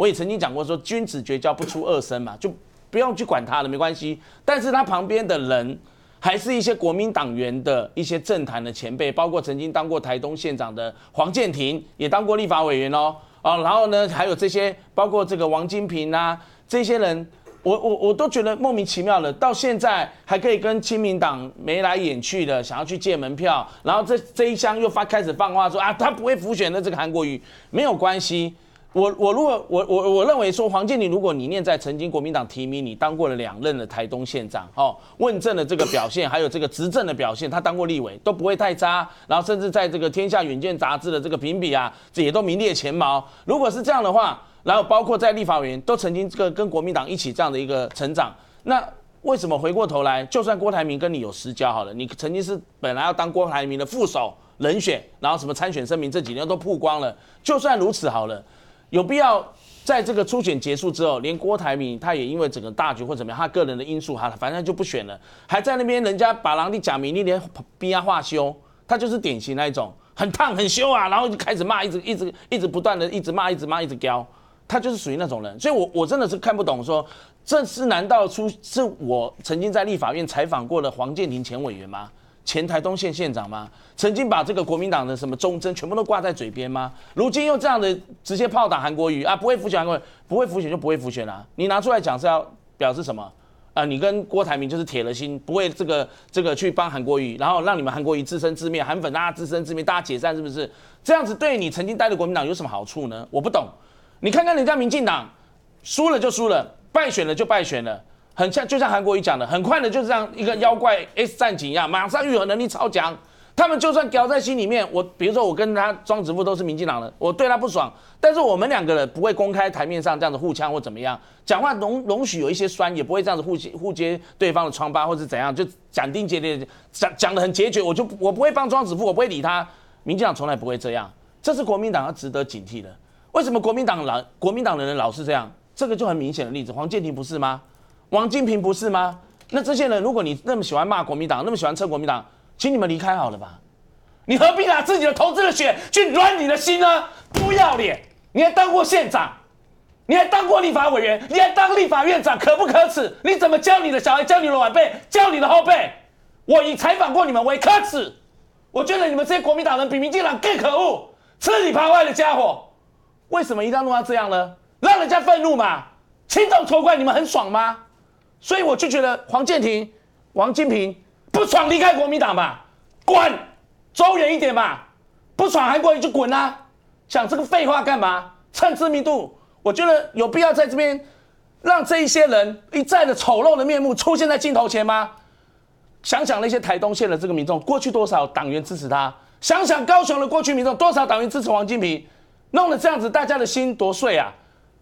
我也曾经讲过，说君子绝交不出二声嘛，就不用去管他了，没关系。但是他旁边的人，还是一些国民党员的一些政坛的前辈，包括曾经当过台东县长的黄建廷，也当过立法委员哦，啊，然后呢，还有这些，包括这个王金平啊，这些人，我我我都觉得莫名其妙的，到现在还可以跟亲民党眉来眼去的，想要去借门票，然后这这一箱又发开始放话说啊，他不会浮选的，这个韩国瑜没有关系。我我如果我我我认为说黄健庭，如果你念在曾经国民党提名你当过了两任的台东县长，哦，问政的这个表现，还有这个执政的表现，他当过立委都不会太差，然后甚至在这个天下远见杂志的这个评比啊，这也都名列前茅。如果是这样的话，然后包括在立法委员都曾经个跟国民党一起这样的一个成长，那为什么回过头来，就算郭台铭跟你有私交好了，你曾经是本来要当郭台铭的副手人选，然后什么参选声明这几年都曝光了，就算如此好了。有必要在这个初选结束之后，连郭台铭他也因为整个大局或怎么样，他个人的因素，他反正就不选了，还在那边人家把郎丽、贾名丽连逼他罢休，他就是典型那一种，很烫很羞啊，然后就开始骂，一直一直一直不断的一直骂，一直骂，一直叼，他就是属于那种人，所以我我真的是看不懂，说这是难道出是我曾经在立法院采访过的黄建庭前委员吗？前台东县县长吗？曾经把这个国民党的什么忠贞全部都挂在嘴边吗？如今又这样的直接炮打韩国瑜啊，不会浮选韩国瑜，不会服选就不会浮选啦。你拿出来讲是要表示什么？啊，你跟郭台铭就是铁了心不会这个这个去帮韩国瑜，然后让你们韩国瑜自生自灭，韩粉大家自生自灭，大家解散是不是？这样子对你曾经待的国民党有什么好处呢？我不懂。你看看人家民进党输了就输了，败选了就败选了。很像，就像韩国瑜讲的，很快的，就像一个妖怪 S 战警一样，马上愈合能力超强。他们就算咬在心里面，我比如说我跟他庄子富都是民进党的，我对他不爽，但是我们两个人不会公开台面上这样子互呛或怎么样，讲话容容许有一些酸，也不会这样子互互揭对方的疮疤或是怎样，就斩钉截铁讲讲的很决绝。我就我不会帮庄子富，我不会理他。民进党从来不会这样，这是国民党要值得警惕的。为什么国民党老国民党的人老是这样？这个就很明显的例子，黄建庭不是吗？王金平不是吗？那这些人，如果你那么喜欢骂国民党，那么喜欢扯国民党，请你们离开好了吧。你何必拿自己的投资的血去暖你的心呢？不要脸！你还当过县长，你还当过立法委员，你还当立法院长，可不可耻？你怎么教你的小孩，教你的晚辈，教你的后辈？我以采访过你们为可耻。我觉得你们这些国民党人比民进党更可恶，吃里扒外的家伙。为什么一定要弄到这样呢？让人家愤怒嘛？群重仇怪你们很爽吗？所以我就觉得黄建庭、王金平不爽离开国民党吧，滚，走远一点吧，不爽韩国人就滚啊！讲这个废话干嘛？蹭知名度，我觉得有必要在这边让这一些人一再的丑陋的面目出现在镜头前吗？想想那些台东县的这个民众过去多少党员支持他，想想高雄的过去民众多少党员支持王金平，弄得这样子，大家的心多碎啊！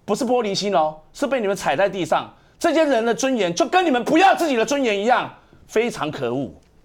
不是玻璃心哦，是被你们踩在地上。这些人的尊严就跟你们不要自己的尊严一样，非常可恶。